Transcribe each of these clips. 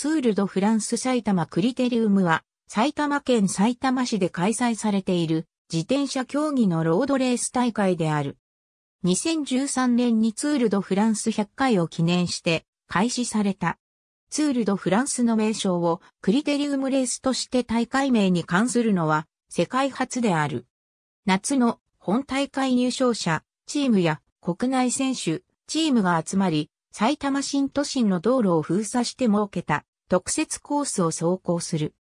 ツールドフランス埼玉クリテリウムは、埼玉県埼玉市で開催されている自転車競技のロードレース大会である。2013年にツールドフランス100回を記念して開始された。ツールドフランスの名称をクリテリウムレースとして大会名に関するのは世界初である。夏の本大会入賞者、チームや国内選手、チームが集まり、埼玉新都心の道路を封鎖して設けた特設コースを走行する。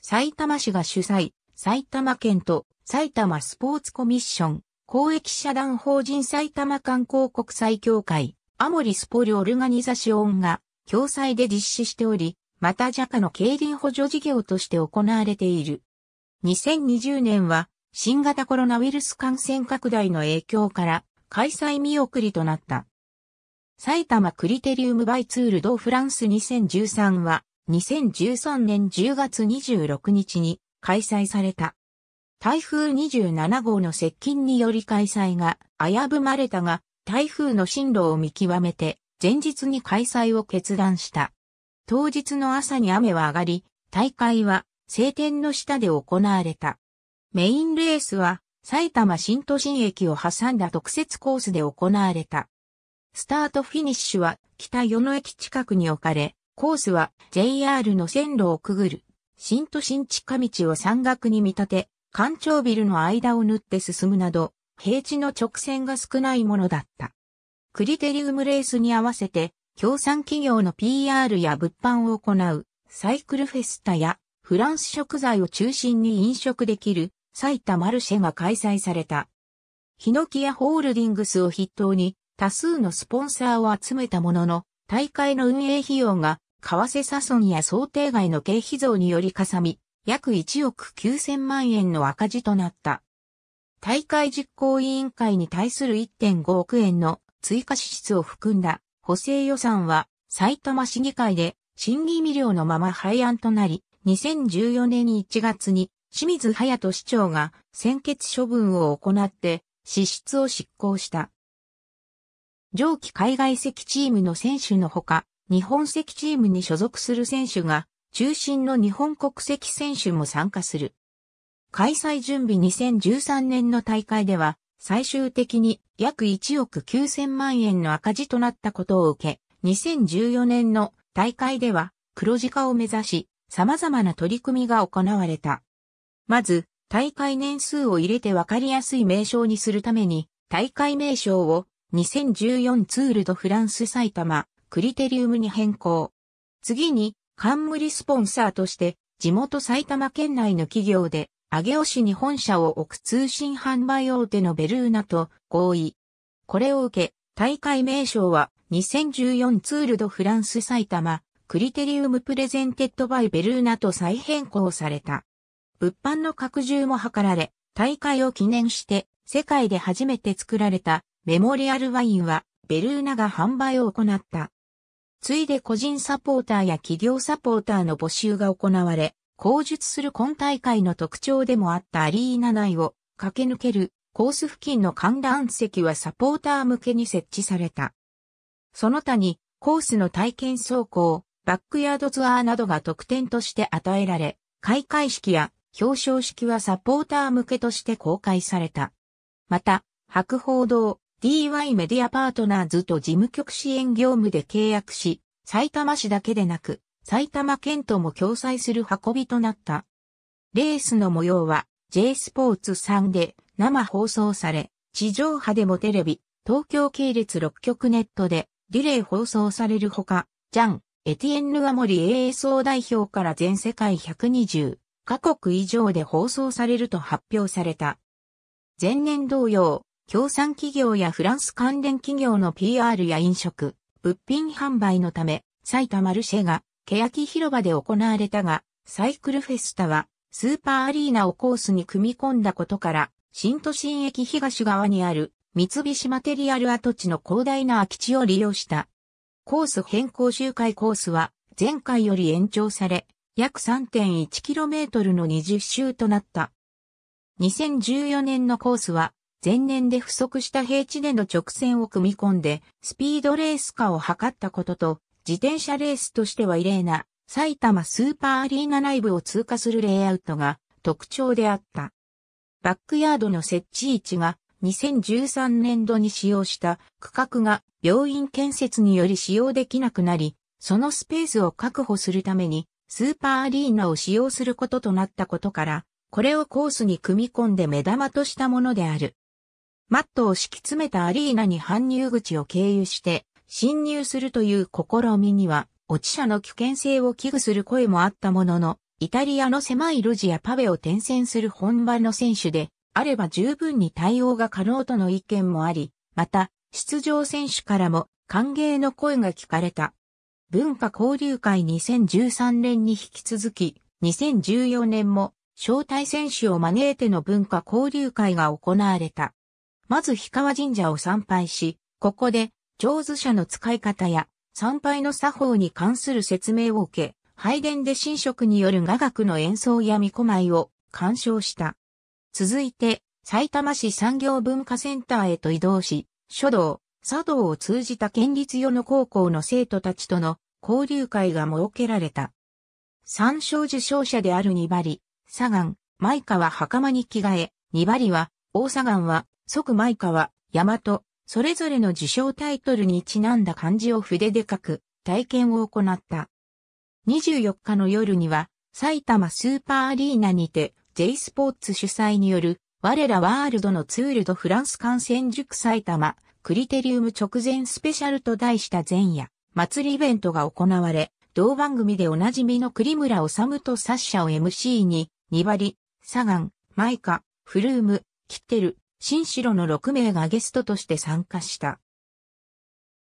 埼玉市が主催、埼玉県と埼玉スポーツコミッション、公益社団法人埼玉観光国際協会、アモリスポリオルガニザシオンが、共催で実施しており、またジャカの競輪補助事業として行われている。2020年は、新型コロナウイルス感染拡大の影響から、開催見送りとなった。埼玉クリテリウムバイツールドフランス2013は2013年10月26日に開催された。台風27号の接近により開催が危ぶまれたが、台風の進路を見極めて、前日に開催を決断した。当日の朝に雨は上がり、大会は晴天の下で行われた。メインレースは埼玉新都心駅を挟んだ特設コースで行われた。スタートフィニッシュは北与野駅近くに置かれ、コースは JR の線路をくぐる、新都心地下道を山岳に見立て、干潮ビルの間を縫って進むなど、平地の直線が少ないものだった。クリテリウムレースに合わせて、協賛企業の PR や物販を行う、サイクルフェスタや、フランス食材を中心に飲食できる、埼玉マルシェが開催された。ヒノキやホールディングスを筆頭に、多数のスポンサーを集めたものの、大会の運営費用が、為替差損や想定外の経費増によりかさみ、約1億9000万円の赤字となった。大会実行委員会に対する1.5億円の追加支出を含んだ補正予算は、埼玉市議会で審議未了のまま廃案となり、2014年1月に清水隼人市長が専決処分を行って支出を執行した。上記海外籍チームの選手のほか、日本籍チームに所属する選手が、中心の日本国籍選手も参加する。開催準備2013年の大会では、最終的に約1億9000万円の赤字となったことを受け、2014年の大会では黒字化を目指し、様々な取り組みが行われた。まず、大会年数を入れて分かりやすい名称にするために、大会名称を2014ツールドフランス埼玉、クリテリウムに変更。次に、冠スポンサーとして、地元埼玉県内の企業で、上尾市に本社を置く通信販売大手のベルーナと合意。これを受け、大会名称は2014ツールドフランス埼玉クリテリウムプレゼンテッドバイベルーナと再変更された。物販の拡充も図られ、大会を記念して世界で初めて作られたメモリアルワインはベルーナが販売を行った。ついで個人サポーターや企業サポーターの募集が行われ、口述する今大会の特徴でもあったアリーナ内を駆け抜けるコース付近の観覧席はサポーター向けに設置された。その他にコースの体験走行、バックヤードツアーなどが特典として与えられ、開会式や表彰式はサポーター向けとして公開された。また、白報堂、DY メディアパートナーズと事務局支援業務で契約し、埼玉市だけでなく、埼玉県とも共催する運びとなった。レースの模様は J スポーツ3で生放送され、地上波でもテレビ、東京系列6局ネットでリレー放送されるほか、ジャン、エティエンヌ・アモリ ASO 代表から全世界120カ国以上で放送されると発表された。前年同様、協賛企業やフランス関連企業の PR や飲食、物品販売のため、埼玉ルシェが、欅広場で行われたが、サイクルフェスタは、スーパーアリーナをコースに組み込んだことから、新都心駅東側にある、三菱マテリアル跡地の広大な空き地を利用した。コース変更周回コースは、前回より延長され、約 3.1km の20周となった。2014年のコースは、前年で不足した平地での直線を組み込んで、スピードレース化を図ったことと、自転車レースとしては異例な、埼玉スーパーアリーナ内部を通過するレイアウトが特徴であった。バックヤードの設置位置が2013年度に使用した区画が病院建設により使用できなくなり、そのスペースを確保するためにスーパーアリーナを使用することとなったことから、これをコースに組み込んで目玉としたものである。マットを敷き詰めたアリーナに搬入口を経由して侵入するという試みには、落ち者の危険性を危惧する声もあったものの、イタリアの狭い路地やパベを転戦する本場の選手で、あれば十分に対応が可能との意見もあり、また、出場選手からも歓迎の声が聞かれた。文化交流会2013年に引き続き、2014年も招待選手を招いての文化交流会が行われた。まず氷川神社を参拝し、ここで、上手者の使い方や、参拝の作法に関する説明を受け、拝殿で神職による雅楽の演奏や巫女舞を鑑賞した。続いて、埼玉市産業文化センターへと移動し、書道、茶道を通じた県立与野高校の生徒たちとの交流会が設けられた。三賞受賞者である二張、左岸、舞川袴に着替え、二張は、大左岸は、即舞川、大和、それぞれの受賞タイトルにちなんだ漢字を筆で書く体験を行った。24日の夜には、埼玉スーパーアリーナにて、J スポーツ主催による、我らワールドのツールドフランス観戦塾埼玉、クリテリウム直前スペシャルと題した前夜、祭りイベントが行われ、同番組でおなじみの栗村治とサッシャを MC に、ニバリ、サガン、マイカ、フルーム、キッテル、新城の6名がゲストとして参加した。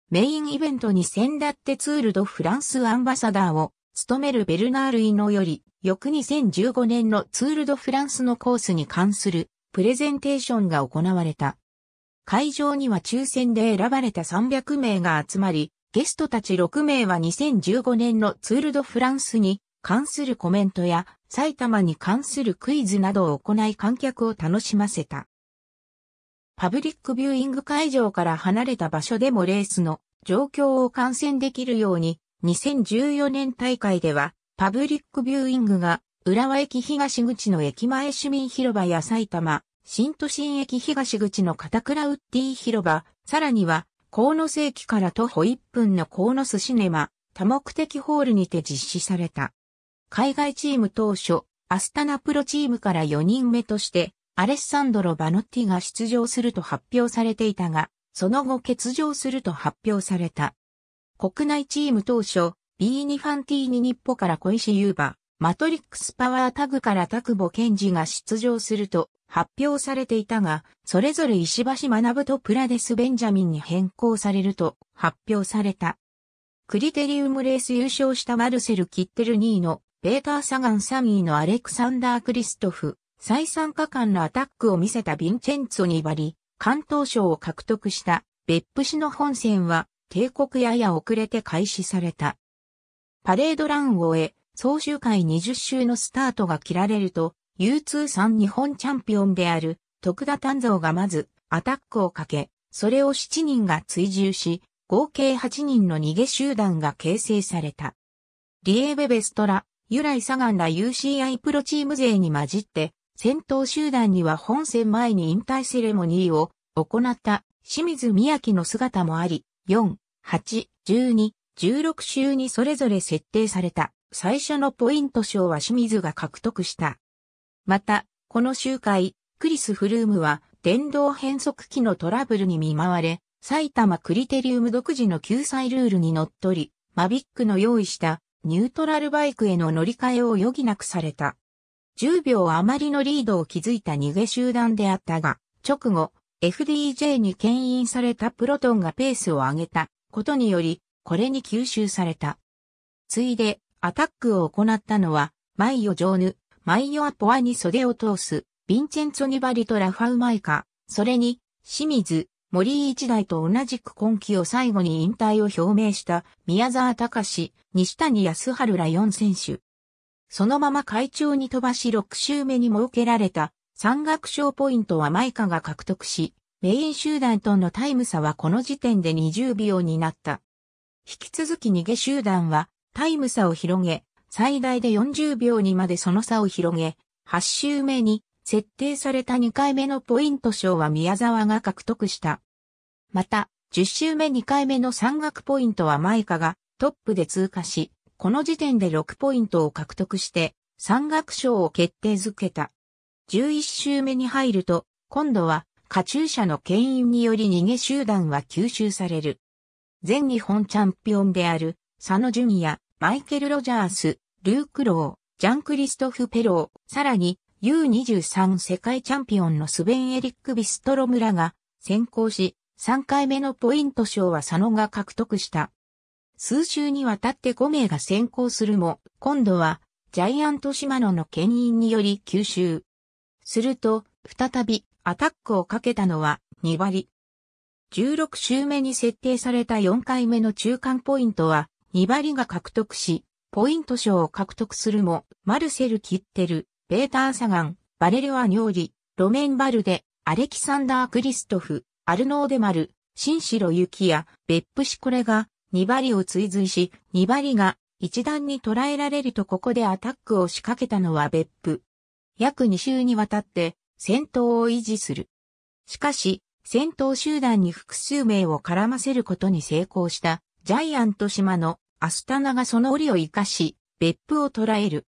メインイベントに先立ってツールドフランスアンバサダーを務めるベルナール・イノより、翌2015年のツールドフランスのコースに関するプレゼンテーションが行われた。会場には抽選で選ばれた300名が集まり、ゲストたち6名は2015年のツールドフランスに関するコメントや埼玉に関するクイズなどを行い観客を楽しませた。パブリックビューイング会場から離れた場所でもレースの状況を観戦できるように、2014年大会では、パブリックビューイングが、浦和駅東口の駅前市民広場や埼玉、新都心駅東口の片倉ウッディ広場、さらには、河野世駅から徒歩1分の河野寿シネマ、多目的ホールにて実施された。海外チーム当初、アスタナプロチームから4人目として、アレッサンドロ・バノッティが出場すると発表されていたが、その後欠場すると発表された。国内チーム当初、ビーニファンティーニ日ポから小石優馬、マトリックスパワータグからクボ・保健二が出場すると発表されていたが、それぞれ石橋学とプラデス・ベンジャミンに変更されると発表された。クリテリウムレース優勝したマルセル・キッテル2位のベーター・サガン3位のアレクサンダー・クリストフ、再参加間のアタックを見せたヴィンチェンツォに割り、関東省を獲得した別府市の本戦は帝国やや遅れて開始された。パレードランを終え、総集会20周のスタートが切られると、U23 日本チャンピオンである徳田丹蔵がまずアタックをかけ、それを7人が追従し、合計8人の逃げ集団が形成された。リエーベベストラ、由来サガンら UCI プロチーム勢に混じって、先頭集団には本戦前に引退セレモニーを行った清水宮城の姿もあり、4、8、12、16週にそれぞれ設定された最初のポイント賞は清水が獲得した。また、この集会、クリス・フルームは電動変速機のトラブルに見舞われ、埼玉クリテリウム独自の救済ルールにのっとり、マビックの用意したニュートラルバイクへの乗り換えを余儀なくされた。10秒余りのリードを築いた逃げ集団であったが、直後、FDJ に牽引されたプロトンがペースを上げたことにより、これに吸収された。ついで、アタックを行ったのは、マイオ・ジョーヌ、マイオ・アポアに袖を通す、ヴィンチェンツォ・ニバリとラファウマイカ、それに、清水、森一代と同じく今季を最後に引退を表明した宮沢隆、西谷康春ら4選手。そのまま海中に飛ばし6周目に設けられた山岳賞ポイントはマイカが獲得し、メイン集団とのタイム差はこの時点で20秒になった。引き続き逃げ集団はタイム差を広げ、最大で40秒にまでその差を広げ、8周目に設定された2回目のポイント賞は宮沢が獲得した。また、10周目2回目の山岳ポイントはマイカがトップで通過し、この時点で6ポイントを獲得して、山岳賞を決定づけた。11周目に入ると、今度は、カチューシャの牽引により逃げ集団は吸収される。全日本チャンピオンである、佐野淳也、マイケル・ロジャース、ルーク・ロー、ジャン・クリストフ・ペロー、さらに U23 世界チャンピオンのスベン・エリック・ビストロムラが先行し、3回目のポイント賞は佐野が獲得した。数週にわたって5名が先行するも、今度はジャイアントシマノの牽引により吸収。すると、再びアタックをかけたのは2割。16周目に設定された4回目の中間ポイントは2割が獲得し、ポイント賞を獲得するも、マルセル・キッテル、ベーター・サガン、バレル・ア・ニョーリ、ロメン・バルデ、アレキサンダー・クリストフ、アルノーデマル、シンシロ・ユキヤ、ベップシコレが2馬力を追随し、2馬力が一段に捉えられるとここでアタックを仕掛けたのは別府。約2週にわたって戦闘を維持する。しかし、戦闘集団に複数名を絡ませることに成功したジャイアント島のアスタナがその折を生かし、別府を捉える。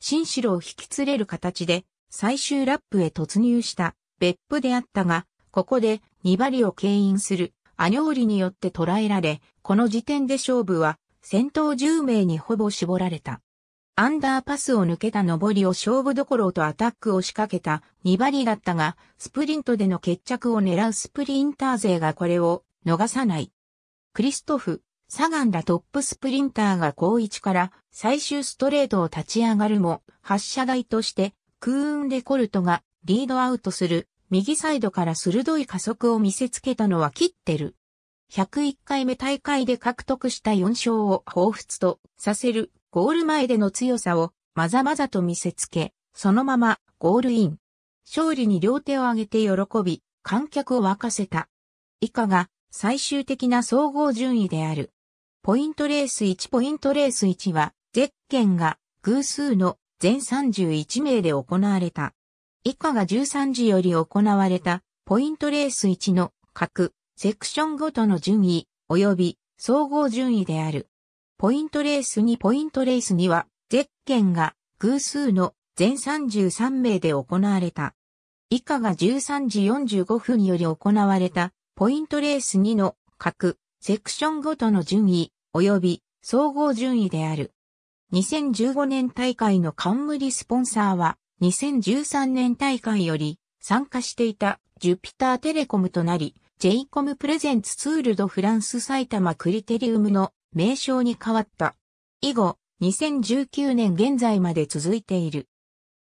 新城を引き連れる形で最終ラップへ突入した別府であったが、ここで2馬力を牽引するアニョーリによって捉えられ、この時点で勝負は先頭10名にほぼ絞られた。アンダーパスを抜けた上りを勝負どころとアタックを仕掛けた2馬力だったが、スプリントでの決着を狙うスプリンター勢がこれを逃さない。クリストフ、サガンらトップスプリンターが高置から最終ストレートを立ち上がるも、発射台として、クーン・レコルトがリードアウトする右サイドから鋭い加速を見せつけたのはキッテル。101回目大会で獲得した4勝を彷彿とさせるゴール前での強さをまざまざと見せつけ、そのままゴールイン。勝利に両手を挙げて喜び、観客を沸かせた。以下が最終的な総合順位である。ポイントレース1ポイントレース1は、ゼッケンが偶数の全31名で行われた。以下が13時より行われたポイントレース1の各セクションごとの順位及び総合順位である。ポイントレース2ポイントレース2はゼッケンが偶数の全33名で行われた。以下が13時45分より行われたポイントレース2の各セクションごとの順位及び総合順位である。2015年大会の冠スポンサーは2013年大会より参加していたジュピターテレコムとなり、ジェイコムプレゼンツツールドフランス埼玉クリテリウムの名称に変わった。以後、2019年現在まで続いている。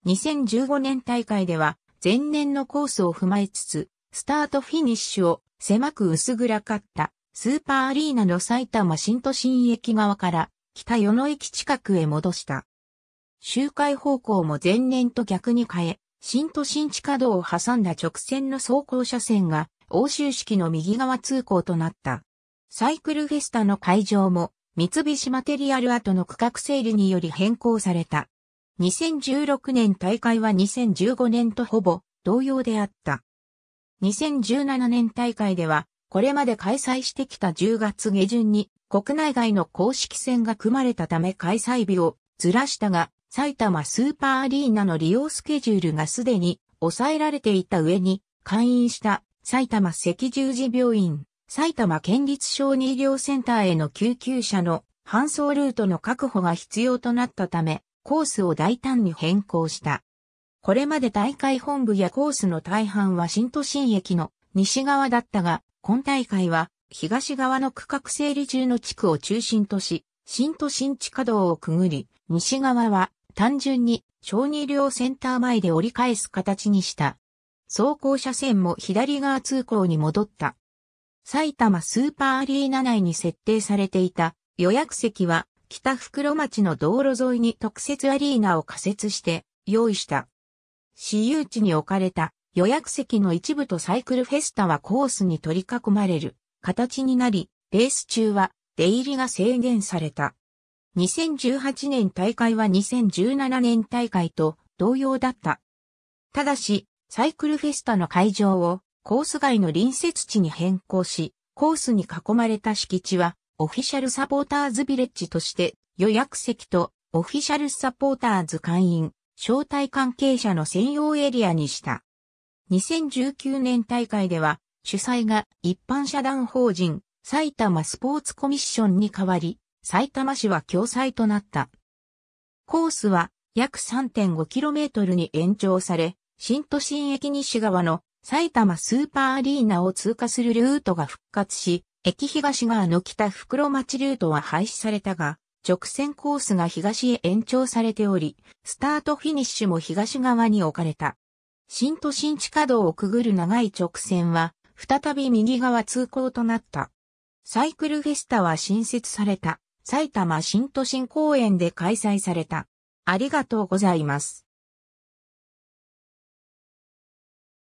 2015年大会では、前年のコースを踏まえつつ、スタートフィニッシュを狭く薄暗かったスーパーアリーナの埼玉新都心駅側から北与野駅近くへ戻した。周回方向も前年と逆に変え、新都心地下道を挟んだ直線の走行車線が欧州式の右側通行となった。サイクルフェスタの会場も三菱マテリアル後の区画整理により変更された。2016年大会は2015年とほぼ同様であった。2017年大会では、これまで開催してきた10月下旬に国内外の公式戦が組まれたため開催日をずらしたが、埼玉スーパーアリーナの利用スケジュールがすでに抑えられていた上に、会員した埼玉赤十字病院、埼玉県立小児医療センターへの救急車の搬送ルートの確保が必要となったため、コースを大胆に変更した。これまで大会本部やコースの大半は新都心駅の西側だったが、今大会は東側の区画整理中の地区を中心とし、新都心地下道をくぐり、西側は単純に小医両センター前で折り返す形にした。走行車線も左側通行に戻った。埼玉スーパーアリーナ内に設定されていた予約席は北袋町の道路沿いに特設アリーナを仮設して用意した。私有地に置かれた予約席の一部とサイクルフェスタはコースに取り囲まれる形になり、レース中は出入りが制限された。2018年大会は2017年大会と同様だった。ただし、サイクルフェスタの会場をコース外の隣接地に変更し、コースに囲まれた敷地はオフィシャルサポーターズビレッジとして予約席とオフィシャルサポーターズ会員、招待関係者の専用エリアにした。2019年大会では主催が一般社団法人埼玉スポーツコミッションに代わり、埼玉市は共催となった。コースは約 3.5km に延長され、新都心駅西側の埼玉スーパーアリーナを通過するルートが復活し、駅東側の北袋町ルートは廃止されたが、直線コースが東へ延長されており、スタートフィニッシュも東側に置かれた。新都心地下道をくぐる長い直線は、再び右側通行となった。サイクルフェスタは新設された。埼玉新都心公園で開催された。ありがとうございます。